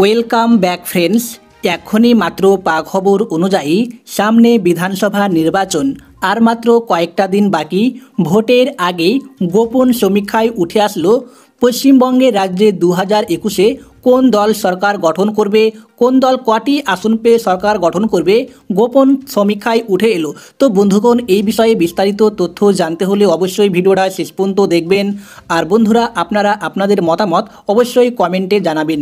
welcome back friends এখনই মাত্র পা খবর অনুযায়ী সামনে বিধানসভা নির্বাচন আর মাত্র কয়েকটা দিন বাকি ভোটের আগে গোপন সমীক্ষায় উঠে আসলো পশ্চিমবঙ্গে রাজ্যে দু হাজার একুশে কোন দল সরকার গঠন করবে কোন দল কটি আসন পেয়ে সরকার গঠন করবে গোপন সমীক্ষায় উঠে এলো তো বন্ধুগণ এই বিষয়ে বিস্তারিত তথ্য জানতে হলে অবশ্যই ভিডিওটা শেষ পর্যন্ত দেখবেন আর বন্ধুরা আপনারা আপনাদের মতামত অবশ্যই কমেন্টে জানাবেন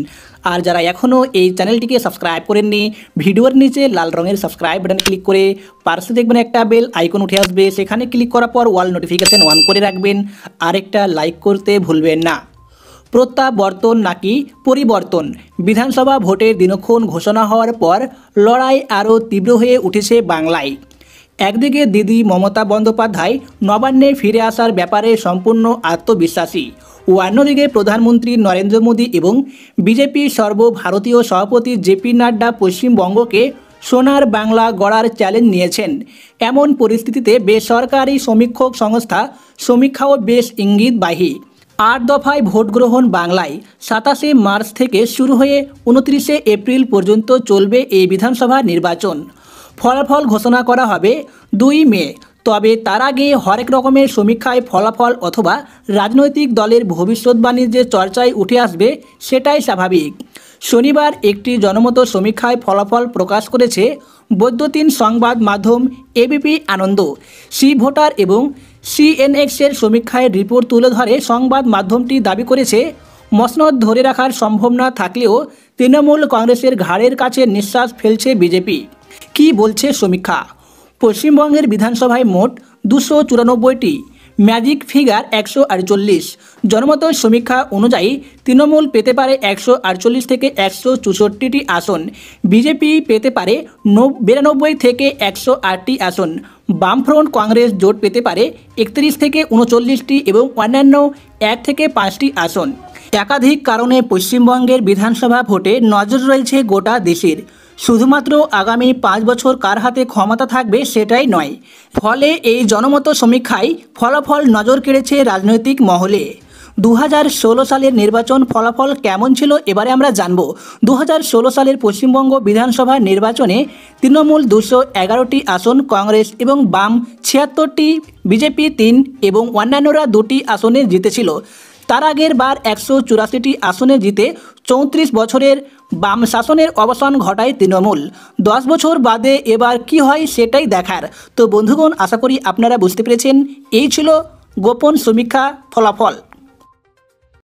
আর যারা এখনও এই চ্যানেলটিকে সাবস্ক্রাইব করেননি ভিডিওর নিচে লাল রঙের সাবস্ক্রাইব বাটন ক্লিক করে পার্শ্বে দেখবেন একটা বেল আইকন উঠে আসবে সেখানে ক্লিক করার পর ওয়াল নোটিফিকেশান অন করে রাখবেন আর একটা লাইক করতে ভুলবেন না প্রত্যাবর্তন নাকি পরিবর্তন বিধানসভা ভোটের দিনক্ষণ ঘোষণা হওয়ার পর লড়াই আরও তীব্র হয়ে উঠেছে বাংলায় একদিকে দিদি মমতা বন্দ্যোপাধ্যায় নবান্নে ফিরে আসার ব্যাপারে সম্পূর্ণ আত্মবিশ্বাসী ও অন্যদিকে প্রধানমন্ত্রী নরেন্দ্র মোদী এবং বিজেপি সর্বভারতীয় সভাপতি জেপি নাড্ডা পশ্চিমবঙ্গকে সোনার বাংলা গড়ার চ্যালেঞ্জ নিয়েছেন এমন পরিস্থিতিতে বেসরকারি সমীক্ষক সংস্থা সমীক্ষাও বেশ ইঙ্গিতবাহী আট দফায় ভোট গ্রহণ বাংলায় সাতাশে মার্চ থেকে শুরু হয়ে উনত্রিশে এপ্রিল পর্যন্ত চলবে এই বিধানসভা নির্বাচন ফলাফল ঘোষণা করা হবে দুই মে তবে তার আগে হরেক রকমের সমীক্ষায় ফলাফল অথবা রাজনৈতিক দলের ভবিষ্যৎবাণীর যে চর্চায় উঠে আসবে সেটাই স্বাভাবিক শনিবার একটি জনমত সমীক্ষায় ফলাফল প্রকাশ করেছে বৈদ্যুতিন সংবাদ মাধ্যম এবিপি আনন্দ সি ভোটার এবং সিএনএক্সের সমীক্ষায় রিপোর্ট তুলে ধরে সংবাদ মাধ্যমটি দাবি করেছে মসনদ ধরে রাখার সম্ভব না থাকলেও তৃণমূল কংগ্রেসের ঘাড়ের কাছে নিঃশ্বাস ফেলছে বিজেপি কি বলছে সমীক্ষা পশ্চিমবঙ্গের বিধানসভায় মোট দুশো চুরানব্বইটি ম্যাজিক ফিগার একশো আটচল্লিশ জনমত সমীক্ষা অনুযায়ী তৃণমূল পেতে পারে একশো আটচল্লিশ থেকে একশো চৌষট্টিটি আসন বিজেপি পেতে পারে বিরানব্বই থেকে একশো আটটি আসন বামফ্রন্ট কংগ্রেস জোট পেতে পারে একত্রিশ থেকে উনচল্লিশটি এবং অন্যান্য এক থেকে পাঁচটি আসন একাধিক কারণে পশ্চিমবঙ্গের বিধানসভা ভোটে নজর রয়েছে গোটা দেশের শুধুমাত্র আগামী পাঁচ বছর কার হাতে ক্ষমতা থাকবে সেটাই নয় ফলে এই জনমত সমীক্ষায় ফলাফল নজর কেড়েছে রাজনৈতিক মহলে দু সালের নির্বাচন ফলাফল কেমন ছিল এবারে আমরা জানব দু সালের পশ্চিমবঙ্গ বিধানসভা নির্বাচনে তৃণমূল দুশো এগারোটি আসন কংগ্রেস এবং বাম ছিয়াত্তরটি বিজেপি তিন এবং অন্যান্যরা দুটি আসনে জিতেছিল তার আগের বার একশো চুরাশিটি আসনে জিতে চৌত্রিশ বছরের বাম শাসনের অবসান ঘটায় তৃণমূল দশ বছর বাদে এবার কি হয় সেটাই দেখার তো বন্ধুগণ আশা করি আপনারা বুঝতে পেরেছেন এই ছিল গোপন সমীক্ষা ফলাফল